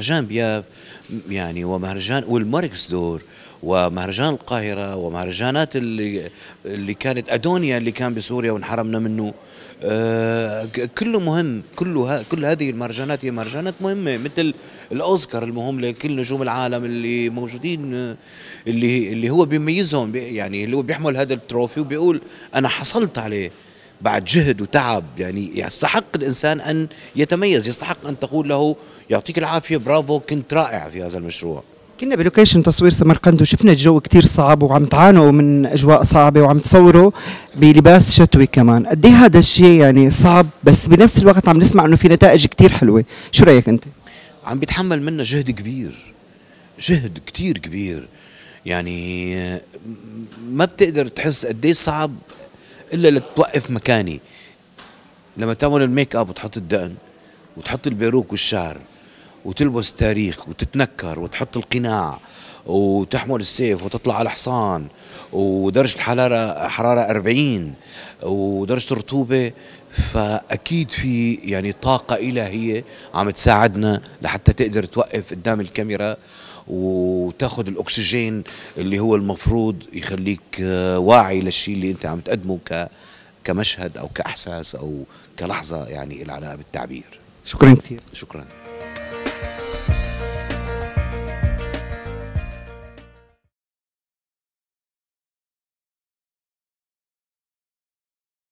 مهرجان بياب يعني ومهرجان والماركس دور ومهرجان القاهره ومهرجانات اللي اللي كانت ادونيا اللي كان بسوريا وانحرمنا منه آه كله مهم كله كل هذه المهرجانات هي مهرجانات مهمه مثل الاوسكار المهم لكل نجوم العالم اللي موجودين اللي اللي هو بيميزهم يعني اللي هو بيحمل هذا التروفي وبيقول انا حصلت عليه بعد جهد وتعب يعني يستحق الانسان ان يتميز يستحق ان تقول له يعطيك العافيه برافو كنت رائع في هذا المشروع كنا بلوكيشن تصوير سمرقند وشفنا الجو كتير صعب وعم تعانوا من اجواء صعبه وعم تصوروا بلباس شتوي كمان قد ايه هذا الشيء يعني صعب بس بنفس الوقت عم نسمع انه في نتائج كتير حلوه شو رايك انت عم بيتحمل منا جهد كبير جهد كتير كبير يعني ما بتقدر تحس قد ايه صعب الا لتوقف مكاني لما تعمل الميك اب وتحط الدقن وتحط البيروك والشعر وتلبس تاريخ وتتنكر وتحط القناع وتحمل السيف وتطلع على الحصان ودرجة الحرارة حرارة 40 ودرجة الرطوبة فأكيد في يعني طاقة إلهية عم تساعدنا لحتى تقدر توقف قدام الكاميرا وتاخذ الأكسجين اللي هو المفروض يخليك آه، واعي للشيء اللي أنت عم تقدمه ك كمشهد أو كأحساس أو كلحظة يعني العلاقة بالتعبير شكرا كثير شكرا